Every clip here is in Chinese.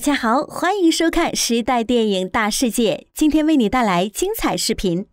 大家好，欢迎收看《时代电影大世界》，今天为你带来精彩视频。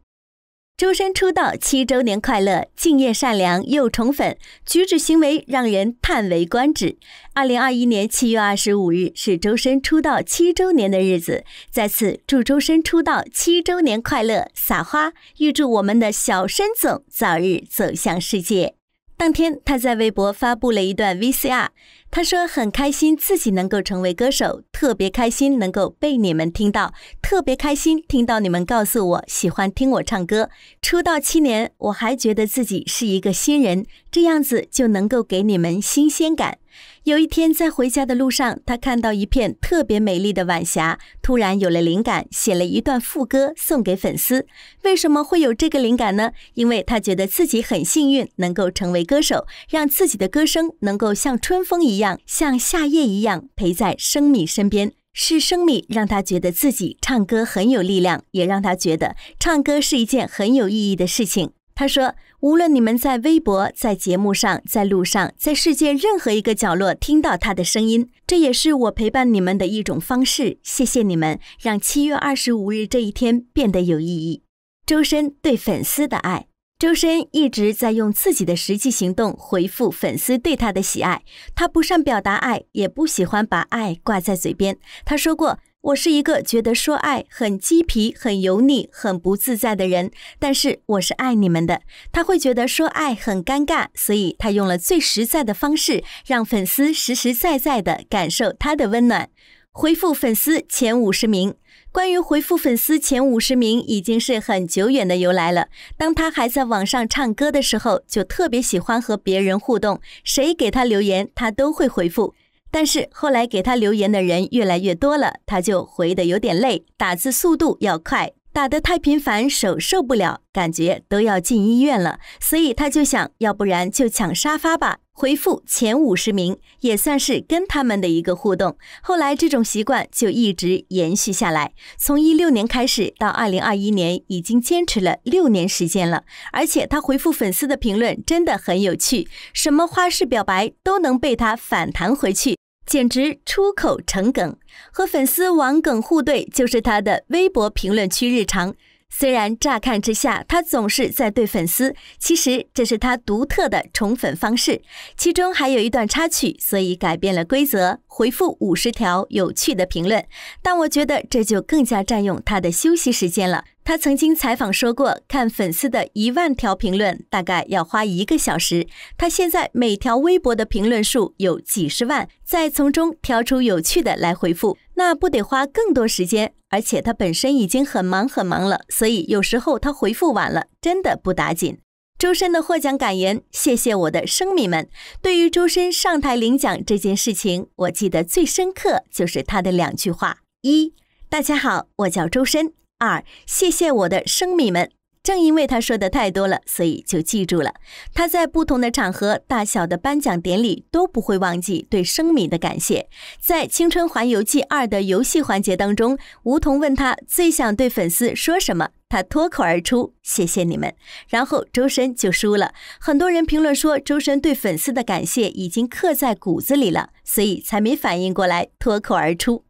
周深出道七周年快乐，敬业善良又宠粉，举止行为让人叹为观止。二零二一年七月二十五日是周深出道七周年的日子，在此祝周深出道七周年快乐！撒花！预祝我们的小深总早日走向世界。当天，他在微博发布了一段 VCR。他说很开心自己能够成为歌手，特别开心能够被你们听到，特别开心听到你们告诉我喜欢听我唱歌。出道七年，我还觉得自己是一个新人，这样子就能够给你们新鲜感。有一天在回家的路上，他看到一片特别美丽的晚霞，突然有了灵感，写了一段副歌送给粉丝。为什么会有这个灵感呢？因为他觉得自己很幸运能够成为歌手，让自己的歌声能够像春风一样。像夏夜一样陪在生米身边，是生米让他觉得自己唱歌很有力量，也让他觉得唱歌是一件很有意义的事情。他说：“无论你们在微博、在节目上、在路上、在世界任何一个角落听到他的声音，这也是我陪伴你们的一种方式。谢谢你们，让七月二十五日这一天变得有意义。”周深对粉丝的爱。周深一直在用自己的实际行动回复粉丝对他的喜爱。他不善表达爱，也不喜欢把爱挂在嘴边。他说过：“我是一个觉得说爱很鸡皮、很油腻、很不自在的人，但是我是爱你们的。”他会觉得说爱很尴尬，所以他用了最实在的方式，让粉丝实实在在的感受他的温暖。回复粉丝前五十名，关于回复粉丝前五十名已经是很久远的由来了。当他还在网上唱歌的时候，就特别喜欢和别人互动，谁给他留言，他都会回复。但是后来给他留言的人越来越多了，他就回的有点累，打字速度要快，打得太频繁手受不了，感觉都要进医院了，所以他就想，要不然就抢沙发吧。回复前五十名也算是跟他们的一个互动，后来这种习惯就一直延续下来。从一六年开始到二零二一年，已经坚持了六年时间了。而且他回复粉丝的评论真的很有趣，什么花式表白都能被他反弹回去，简直出口成梗。和粉丝网梗互怼就是他的微博评论区日常。虽然乍看之下，他总是在对粉丝，其实这是他独特的宠粉方式。其中还有一段插曲，所以改变了规则，回复五十条有趣的评论。但我觉得这就更加占用他的休息时间了。他曾经采访说过，看粉丝的一万条评论大概要花一个小时。他现在每条微博的评论数有几十万，再从中挑出有趣的来回复，那不得花更多时间。而且他本身已经很忙很忙了，所以有时候他回复晚了，真的不打紧。周深的获奖感言：谢谢我的生米们。对于周深上台领奖这件事情，我记得最深刻就是他的两句话：一，大家好，我叫周深。二，谢谢我的生米们。正因为他说的太多了，所以就记住了。他在不同的场合、大小的颁奖典礼都不会忘记对生米的感谢。在《青春环游记二》的游戏环节当中，吴彤问他最想对粉丝说什么，他脱口而出：“谢谢你们。”然后周深就输了。很多人评论说，周深对粉丝的感谢已经刻在骨子里了，所以才没反应过来脱口而出。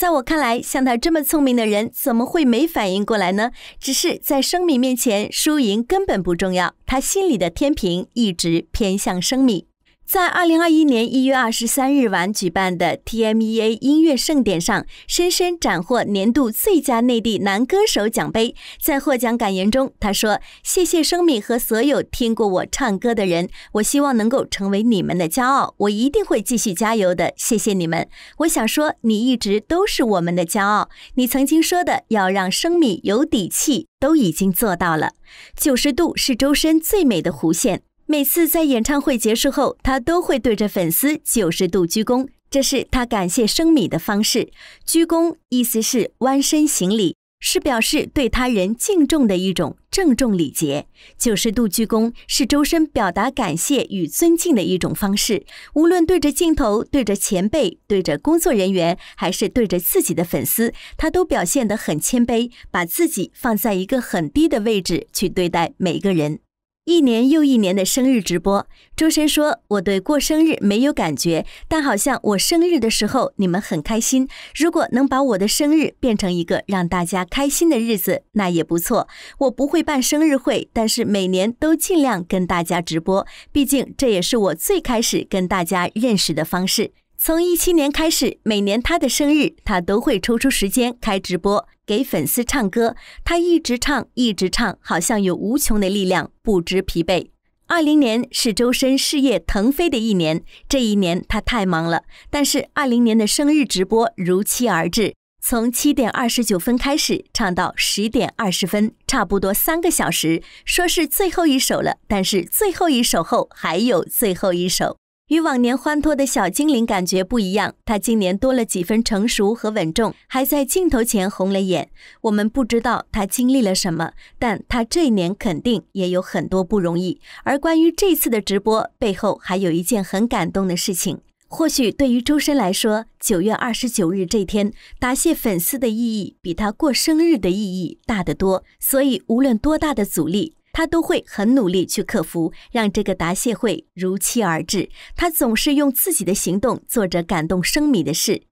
在我看来，像他这么聪明的人，怎么会没反应过来呢？只是在生米面前，输赢根本不重要，他心里的天平一直偏向生米。在二零二一年一月二十三日晚举办的 TMEA 音乐盛典上，深深斩获年度最佳内地男歌手奖杯。在获奖感言中，他说：“谢谢生米和所有听过我唱歌的人，我希望能够成为你们的骄傲，我一定会继续加油的。谢谢你们，我想说，你一直都是我们的骄傲。你曾经说的要让生米有底气，都已经做到了。九十度是周深最美的弧线。”每次在演唱会结束后，他都会对着粉丝九十度鞠躬，这是他感谢生米的方式。鞠躬意思是弯身行礼，是表示对他人敬重的一种郑重礼节。九十度鞠躬是周深表达感谢与尊敬的一种方式。无论对着镜头、对着前辈、对着工作人员，还是对着自己的粉丝，他都表现得很谦卑，把自己放在一个很低的位置去对待每个人。一年又一年的生日直播，周深说：“我对过生日没有感觉，但好像我生日的时候你们很开心。如果能把我的生日变成一个让大家开心的日子，那也不错。我不会办生日会，但是每年都尽量跟大家直播，毕竟这也是我最开始跟大家认识的方式。”从一七年开始，每年他的生日，他都会抽出时间开直播给粉丝唱歌。他一直唱，一直唱，好像有无穷的力量，不知疲惫。二零年是周深事业腾飞的一年，这一年他太忙了。但是二零年的生日直播如期而至，从七点二十九分开始，唱到十点二十分，差不多三个小时。说是最后一首了，但是最后一首后还有最后一首。与往年欢脱的小精灵感觉不一样，他今年多了几分成熟和稳重，还在镜头前红了眼。我们不知道他经历了什么，但他这一年肯定也有很多不容易。而关于这次的直播背后，还有一件很感动的事情。或许对于周深来说，九月二十九日这天答谢粉丝的意义，比他过生日的意义大得多。所以，无论多大的阻力。他都会很努力去克服，让这个答谢会如期而至。他总是用自己的行动做着感动生米的事。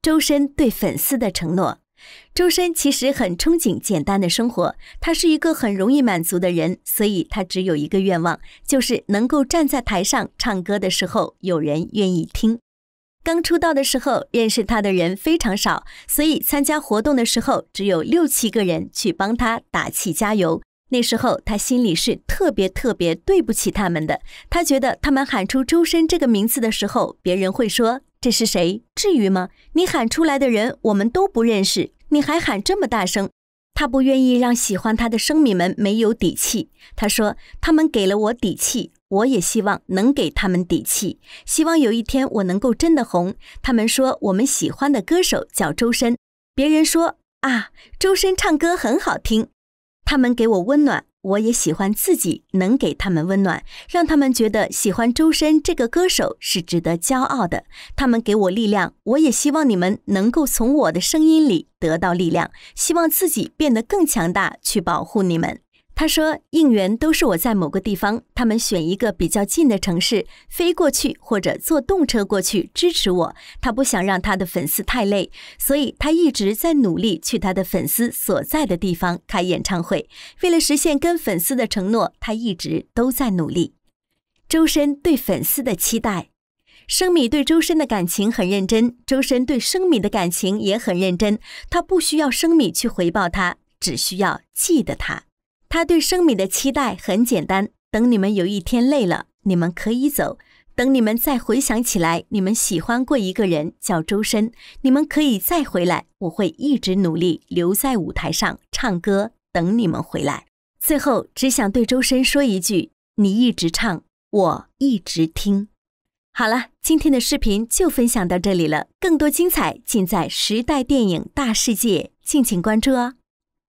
周深对粉丝的承诺，周深其实很憧憬简单的生活，他是一个很容易满足的人，所以他只有一个愿望，就是能够站在台上唱歌的时候有人愿意听。刚出道的时候认识他的人非常少，所以参加活动的时候只有六七个人去帮他打气加油。那时候他心里是特别特别对不起他们的，他觉得他们喊出周深这个名字的时候，别人会说这是谁？至于吗？你喊出来的人我们都不认识，你还喊这么大声？他不愿意让喜欢他的生米们没有底气。他说他们给了我底气，我也希望能给他们底气，希望有一天我能够真的红。他们说我们喜欢的歌手叫周深，别人说啊，周深唱歌很好听。他们给我温暖，我也喜欢自己能给他们温暖，让他们觉得喜欢周深这个歌手是值得骄傲的。他们给我力量，我也希望你们能够从我的声音里得到力量，希望自己变得更强大，去保护你们。他说：“应援都是我在某个地方，他们选一个比较近的城市飞过去，或者坐动车过去支持我。他不想让他的粉丝太累，所以他一直在努力去他的粉丝所在的地方开演唱会。为了实现跟粉丝的承诺，他一直都在努力。”周深对粉丝的期待，生米对周深的感情很认真，周深对生米的感情也很认真。他不需要生米去回报他，只需要记得他。他对生米的期待很简单：等你们有一天累了，你们可以走；等你们再回想起来，你们喜欢过一个人叫周深，你们可以再回来。我会一直努力留在舞台上唱歌，等你们回来。最后，只想对周深说一句：你一直唱，我一直听。好了，今天的视频就分享到这里了，更多精彩尽在《时代电影大世界》，敬请关注哦。